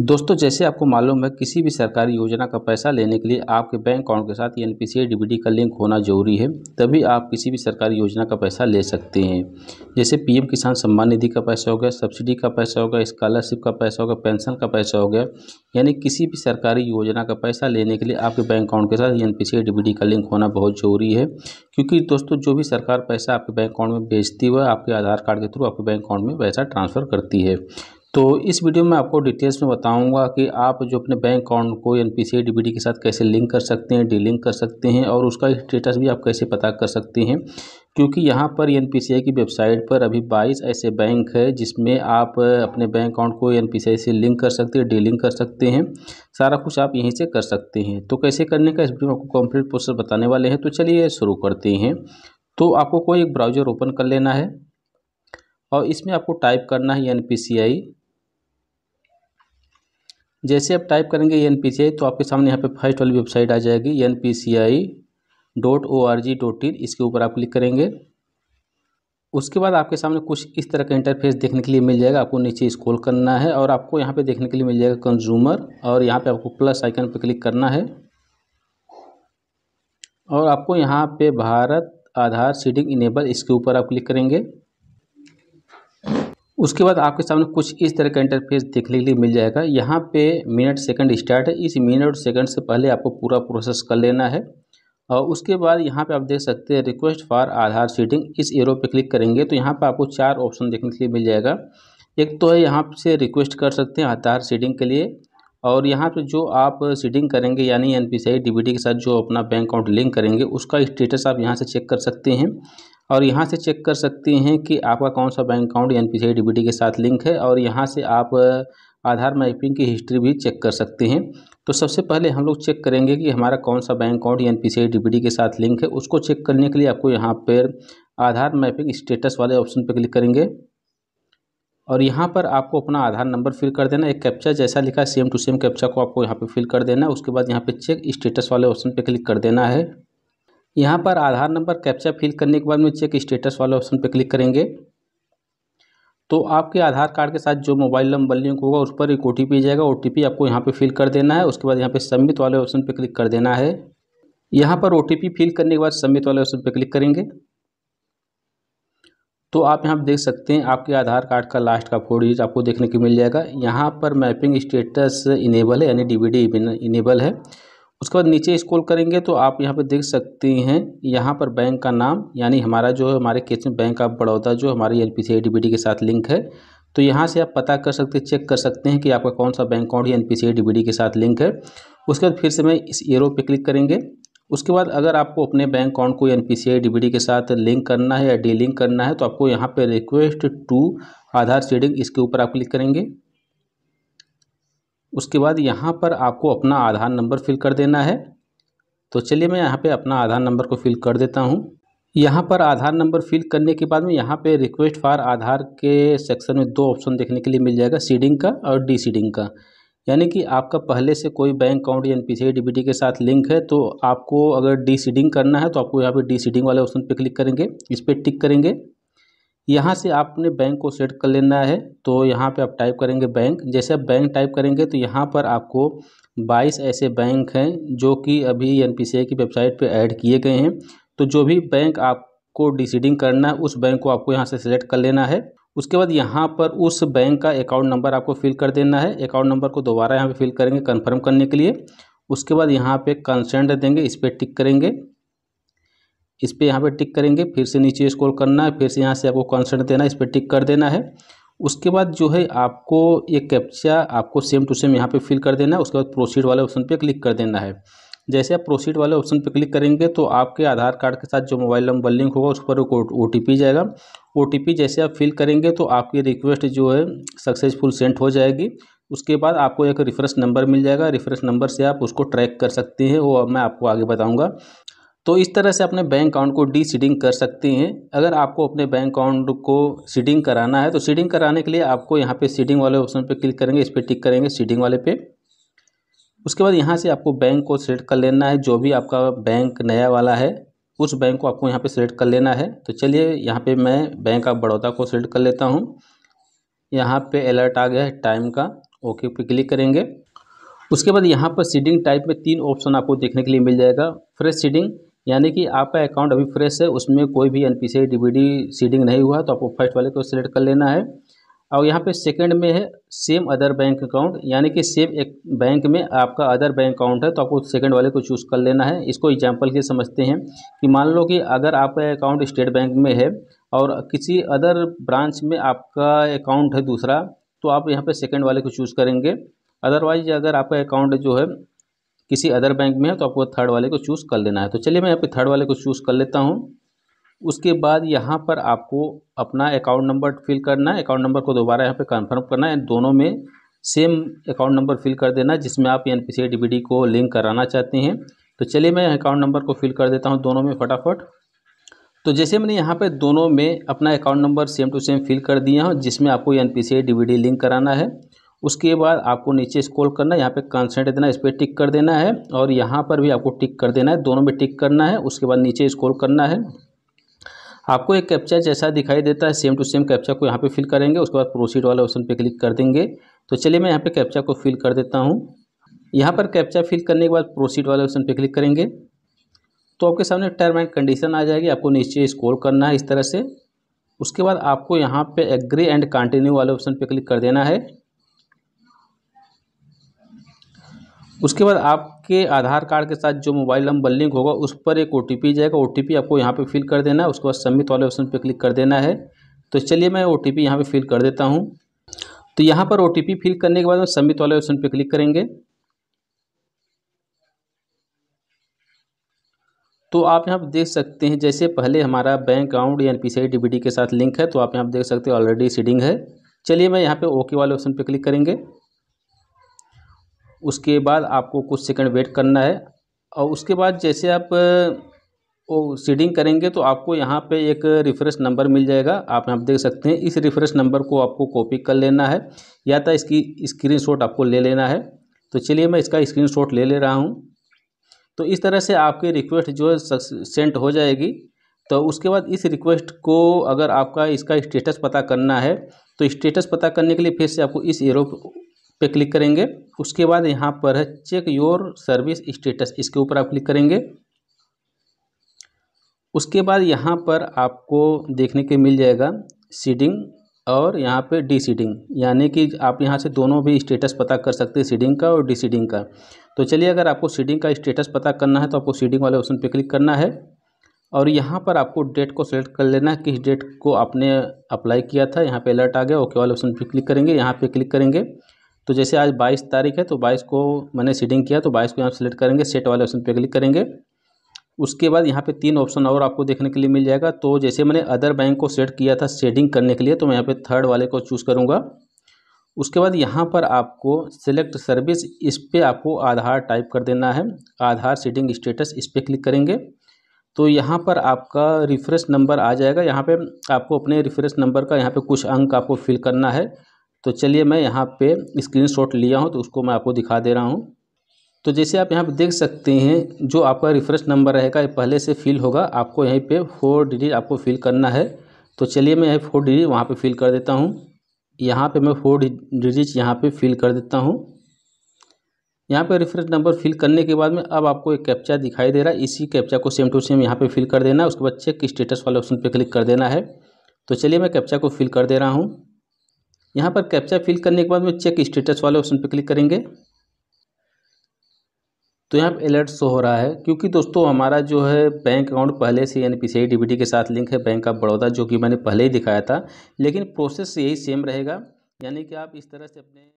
दोस्तों जैसे आपको मालूम है किसी भी सरकारी योजना का पैसा लेने के लिए आपके बैंक अकाउंट के साथ एन पी सी का लिंक होना जरूरी है तभी आप किसी भी सरकारी योजना का पैसा ले सकते हैं जैसे पीएम किसान सम्मान निधि का पैसा हो गया सब्सिडी का पैसा हो गया स्कॉलरशिप का पैसा हो गया पेंशन का पैसा हो गया यानी किसी भी सरकारी योजना का पैसा लेने के लिए आपके बैंक अकाउंट के साथ एन पी सी का लिंक होना बहुत ज़रूरी है क्योंकि दोस्तों जो भी सरकार पैसा आपके बैंक अकाउंट में भेजती है आपके आधार कार्ड के थ्रू आपके बैंक अकाउंट में पैसा ट्रांसफ़र करती है तो इस वीडियो में आपको डिटेल्स में बताऊंगा कि आप जो अपने बैंक अकाउंट को एन पी सी के साथ कैसे लिंक कर सकते हैं डीलिंक कर सकते हैं और उसका स्टेटस भी आप कैसे पता कर सकते हैं क्योंकि यहाँ पर एन की वेबसाइट पर अभी 22 ऐसे बैंक है जिसमें आप अपने बैंक अकाउंट को एन से लिंक कर सकते हैं डीलिंक कर सकते हैं सारा कुछ आप यहीं से कर सकते हैं तो कैसे करने का इस वीडियो में आपको कंप्लीट प्रोसेस बताने वाले हैं तो चलिए शुरू करते हैं तो आपको कोई एक ब्राउज़र ओपन कर लेना है और इसमें आपको टाइप करना है एन जैसे आप टाइप करेंगे एन पी सी आई तो आपके सामने यहाँ पे फर्स्ट वाली वेबसाइट आ जाएगी N P C I dot O R G dot in इसके ऊपर आप क्लिक करेंगे उसके बाद आपके सामने कुछ इस तरह का इंटरफेस देखने के लिए मिल जाएगा आपको नीचे स्क्रॉल करना है और आपको यहाँ पे देखने के लिए मिल जाएगा कंज्यूमर और यहाँ पे आपको प्लस आइकन पर क्लिक करना है और आपको यहाँ पे भारत आधार सीडिंग इनेबल इसके ऊपर आप क्लिक करेंगे उसके बाद आपके सामने कुछ इस तरह का इंटरफेस देखने के लिए मिल जाएगा यहाँ पे मिनट सेकंड स्टार्ट है इस मिनट और सेकंड से पहले आपको पूरा प्रोसेस कर लेना है और उसके बाद यहाँ पे आप देख सकते हैं रिक्वेस्ट फॉर आधार सीटिंग इस एरो पे क्लिक करेंगे तो यहाँ पे आपको चार ऑप्शन देखने के लिए मिल जाएगा एक तो है यहाँ से रिक्वेस्ट कर सकते हैं आधार सीटिंग के लिए और यहाँ पर जो आप सीडिंग करेंगे यानी एन पी के साथ जो अपना बैंक अकाउंट लिंक करेंगे उसका स्टेटस आप यहाँ से चेक कर सकते हैं और यहाँ से चेक कर सकते हैं कि आपका कौन सा bank account N P C के साथ लिंक है और यहाँ से आप आधार मैपिंग की हिस्ट्री भी चेक कर सकते हैं तो सबसे पहले हम लोग चेक करेंगे कि हमारा कौन सा bank account N P C के साथ लिंक है उसको चेक करने के लिए आपको यहाँ पर आधार मैपिंग स्टेटस वाले ऑप्शन पर क्लिक करेंगे और यहाँ पर आपको अपना आधार नंबर फिल कर देना एक कैप्चा जैसा लिखा है सेम टू सेम कैप्चा को आपको यहाँ पे फिल कर देना है उसके बाद यहाँ पे चेक स्टेटस वाले ऑप्शन पे क्लिक कर देना है यहाँ पर आधार नंबर कैप्चा फिल करने के बाद में चेक स्टेटस वाले ऑप्शन पर क्लिक करेंगे तो आपके आधार कार्ड के साथ जो मोबाइल नंबर लिंक होगा उस पर एक ओ टी जाएगा ओ आपको यहाँ पर फिल कर देना है उसके बाद यहाँ पर सबमिट वाले ऑप्शन पर क्लिक कर देना है यहाँ पर ओ फिल करने के बाद सबमिट वाले ऑप्शन पर क्लिक करेंगे तो आप यहाँ देख सकते हैं आपके आधार कार्ड का लास्ट का फोर डिजिट आपको देखने को मिल जाएगा यहाँ पर मैपिंग स्टेटस इनेबल है यानी डीवीडी इनेबल है उसके बाद नीचे स्क्रॉल करेंगे तो आप यहाँ पे देख सकते हैं यहाँ पर बैंक का नाम यानी हमारा जो है हमारे केस में बैंक ऑफ बड़ौदा जो हमारी एन पी के साथ लिंक है तो यहाँ से आप पता कर सकते चेक कर सकते हैं कि आपका कौन सा bank account N P C के साथ लिंक है उसके बाद फिर से मैं इस एरो पे क्लिक करेंगे उसके बाद अगर आपको अपने बैंक अकाउंट को एन पी सी के साथ लिंक करना है या लिंक करना है तो आपको यहाँ पर रिक्वेस्ट टू आधार सीडिंग इसके ऊपर आप क्लिक करेंगे उसके बाद यहाँ पर आपको अपना आधार नंबर फिल कर देना है तो चलिए मैं यहाँ पे अपना आधार नंबर को फिल कर देता हूँ यहाँ पर आधार नंबर फिल करने के बाद में यहाँ पे रिक्वेस्ट फॉर आधार के सेक्शन में दो ऑप्शन देखने के लिए मिल जाएगा सीडिंग का और डी सीडिंग का यानी कि आपका पहले से कोई बैंक अकाउंट या पी सी के साथ लिंक है तो आपको अगर डी सीडिंग करना है तो आपको यहाँ पर डी सीडिंग वाले ऑप्शन पर क्लिक करेंगे इस पर टिक करेंगे यहाँ से आपने बैंक को सेट कर लेना है तो यहाँ पे आप टाइप करेंगे बैंक जैसे आप बैंक टाइप करेंगे तो यहाँ पर आपको 22 ऐसे बैंक हैं जो कि अभी एन की वेबसाइट पे ऐड किए गए हैं तो जो भी बैंक आपको डिसीडिंग करना है उस बैंक को आपको यहाँ से सेलेक्ट कर लेना है उसके बाद यहाँ पर उस बैंक का अकाउंट नंबर आपको फिल कर देना है अकाउंट नंबर को दोबारा यहाँ पर फिल करेंगे कन्फर्म करने के लिए उसके बाद यहाँ पे कंसेंट देंगे इस पर टिक करेंगे इस पर यहाँ पर टिक करेंगे फिर से नीचे स्क्रॉल करना है फिर से यहाँ से आपको कंसेंट देना है इस पर टिक कर देना है उसके बाद जो है आपको ये कैप्चा आपको सेम टू सेम यहाँ पे फिल कर देना है उसके बाद प्रोसीड वाले ऑप्शन पे क्लिक कर देना है जैसे आप प्रोसीड वाले ऑप्शन पर क्लिक करेंगे तो आपके आधार कार्ड के साथ जो मोबाइल नंबर लिंक होगा उस पर ओ टी जाएगा ओ जैसे आप फिल करेंगे तो आपकी रिक्वेस्ट जो है सक्सेसफुल सेंट हो जाएगी उसके बाद आपको एक रेफरेंस नंबर मिल जाएगा रेफरेंस नंबर से आप उसको ट्रैक कर सकते हैं वो मैं आपको आगे बताऊंगा तो इस तरह से अपने बैंक अकाउंट को डी सीडिंग कर सकते हैं अगर आपको अपने बैंक अकाउंट को सीडिंग कराना है तो सीडिंग कराने के लिए आपको यहाँ पे सीडिंग वाले ऑप्शन पे क्लिक करेंगे इस पर टिक करेंगे सीडिंग वाले पे उसके बाद यहाँ से आपको बैंक को सिलेक्ट कर लेना है जो भी आपका बैंक नया वाला है उस बैंक को आपको यहाँ पर सिलेक्ट कर लेना है तो चलिए यहाँ पर मैं बैंक ऑफ बड़ौदा को सिलेक्ट कर लेता हूँ यहाँ पर अलर्ट आ गया है टाइम का ओके पे क्लिक करेंगे उसके बाद यहाँ पर सीडिंग टाइप में तीन ऑप्शन आपको देखने के लिए मिल जाएगा फ्रेश सीडिंग यानी कि आपका अकाउंट अभी फ्रेश है उसमें कोई भी N P C DBT seeding नहीं हुआ तो आपको फर्स्ट वाले को सिलेक्ट कर लेना है और यहाँ पे सेकंड में है सेम अदर बैंक अकाउंट यानी कि सेम एक बैंक में आपका अदर बैंक अकाउंट है तो आपको सेकंड वाले को चूज़ कर लेना है इसको एग्जांपल के समझते हैं कि मान लो कि अगर आपका अकाउंट स्टेट बैंक में है और किसी अदर ब्रांच में आपका अकाउंट है दूसरा तो आप यहाँ पर सेकेंड वाले को चूज़ करेंगे अदरवाइज अगर आपका अकाउंट जो है किसी अदर बैंक में है तो आपको थर्ड वाले को चूज़ कर लेना है तो चलिए मैं यहाँ पे थर्ड वाले को चूज़ कर लेता हूँ उसके बाद यहाँ पर आपको अपना अकाउंट नंबर फिल करना है अकाउंट नंबर को दोबारा यहाँ पे कंफर्म करना है दोनों में सेम अकाउंट नंबर फिल कर देना जिसमें आप एन पी को लिंक कराना चाहते हैं तो चलिए मैं अकाउंट नंबर को फिल कर देता हूँ दोनों में फटाफट तो जैसे मैंने यहाँ पर दोनों में अपना account number same to same fill कर दिया हूँ जिसमें आपको एन पी लिंक कराना है उसके बाद आपको नीचे स्क्रॉल करना है यहाँ पे कंसेंट देना है इस पर टिक कर देना है और यहाँ पर भी आपको टिक कर देना है दोनों में टिक करना है उसके बाद नीचे स्क्रॉल करना है आपको एक कैप्चा जैसा दिखाई देता है सेम टू सेम कैप्चा को यहाँ पे फिल करेंगे उसके बाद प्रोसीड वाले ऑप्शन पे क्लिक कर देंगे तो चलिए मैं यहाँ पे कैप्चा को फिल कर देता हूँ यहाँ पर कैप्चा फिल करने के बाद प्रोसीड वाले ऑप्शन पे क्लिक करेंगे तो आपके सामने टर्म एंड कंडीशन आ जाएगी आपको नीचे स्क्रॉल करना है इस तरह से उसके बाद आपको यहाँ पर एग्री एंड कंटिन्यू वाले ऑप्शन पर क्लिक कर देना है उसके बाद आपके आधार कार्ड के साथ जो मोबाइल नंबर लिंक होगा उस पर एक ओ जाएगा ओ आपको यहाँ पर फिल कर देना है उसके बाद सबमिट वाले ऑप्शन पर क्लिक कर देना है तो चलिए मैं ओ टी पी यहाँ पर फिल कर देता हूँ तो यहाँ पर ओ फिल करने के बाद हम सबमिट वाले ऑप्शन पर क्लिक करेंगे तो आप यहाँ पर देख सकते हैं जैसे पहले हमारा बैंक अकाउंट या पी सी के साथ लिंक है तो आप यहाँ पर देख सकते हैं ऑलरेडी सीडिंग है चलिए मैं यहाँ पे ओके वाले ऑप्शन पे क्लिक करेंगे उसके बाद आपको कुछ सेकंड वेट करना है और उसके बाद जैसे आप वो सीडिंग करेंगे तो आपको यहाँ पे एक रिफ़्रेश नंबर मिल जाएगा आप यहाँ देख सकते हैं इस रिफ़्रेश नंबर को आपको कॉपी कर लेना है या तो इसकी स्क्रीनशॉट आपको ले लेना है तो चलिए मैं इसका स्क्रीनशॉट ले ले रहा हूँ तो इस तरह से आपकी रिक्वेस्ट जो है सेंट हो जाएगी तो उसके बाद इस रिक्वेस्ट को अगर आपका इसका स्टेटस पता करना है तो स्टेटस पता करने के लिए फिर से आपको इस एरो पे क्लिक करेंगे उसके बाद यहाँ पर है चेक योर सर्विस स्टेटस इसके ऊपर आप क्लिक करेंगे उसके बाद यहाँ पर आपको देखने के मिल जाएगा सीडिंग और यहाँ पे डी सीडिंग यानी कि आप यहाँ से दोनों भी स्टेटस पता कर सकते हैं सीडिंग का और डी सीडिंग का तो चलिए अगर आपको सीडिंग का स्टेटस पता करना है तो आपको सीडिंग वाले ऑप्शन पे क्लिक करना है और यहाँ पर आपको डेट को सेलेक्ट कर लेना है किस डेट को आपने अप्लाई किया था यहाँ पे अलर्ट आ गया ओके वाले ऑप्शन पर क्लिक करेंगे यहाँ पे क्लिक करेंगे तो जैसे आज बाईस तारीख है तो बाईस को मैंने सीडिंग किया तो बाईस को यहाँ सेलेक्ट करेंगे सेट वाले ऑप्शन पर क्लिक करेंगे उसके बाद यहाँ पे तीन ऑप्शन और आपको देखने के लिए मिल जाएगा तो जैसे मैंने अदर बैंक को सेट किया था सेडिंग करने के लिए तो मैं यहाँ पे थर्ड वाले को चूज़ करूँगा उसके बाद यहाँ पर आपको सेलेक्ट सर्विस इस पर आपको आधार टाइप कर देना है आधार सेटिंग स्टेटस इस पर क्लिक करेंगे तो यहाँ पर आपका रिफ्रेश नंबर आ जाएगा यहाँ पे आपको अपने रिफ्रेश नंबर का यहाँ पे कुछ अंक आपको फिल करना है तो चलिए मैं यहाँ पे स्क्रीनशॉट लिया हूँ तो उसको मैं आपको दिखा दे रहा हूँ तो जैसे आप यहाँ पे देख सकते हैं जो आपका रिफ्रेश नंबर रहेगा ये पहले से फिल होगा आपको यहीं पे फोर डिजिट आपको फिल करना है तो चलिए मैं यहाँ फोर डिजिट वहाँ पे फिल कर देता हूँ यहाँ पे मैं फोर डिजिट यहाँ पे फिल कर देता हूँ यहाँ पे रेफरेंस नंबर फिल करने के बाद में अब आपको एक कैप्चा दिखाई दे रहा है इसी कैप्चा को सेम टू सेम यहाँ पे फिल कर देना है उसके बाद चेक स्टेटस वाले ऑप्शन पे क्लिक कर देना है तो चलिए मैं कैप्चा को फिल कर दे रहा हूँ यहाँ पर कैप्चा फिल करने के बाद में चेक स्टेटस वाले ऑप्शन पर क्लिक करेंगे तो यहाँ पर अलर्ट शो हो रहा है क्योंकि दोस्तों हमारा जो है बैंक अकाउंट पहले से यानी पीसीआई डीबीटी के साथ लिंक है बैंक ऑफ बड़ौदा जो कि मैंने पहले ही दिखाया था लेकिन प्रोसेस यही सेम रहेगा यानी कि आप इस तरह से अपने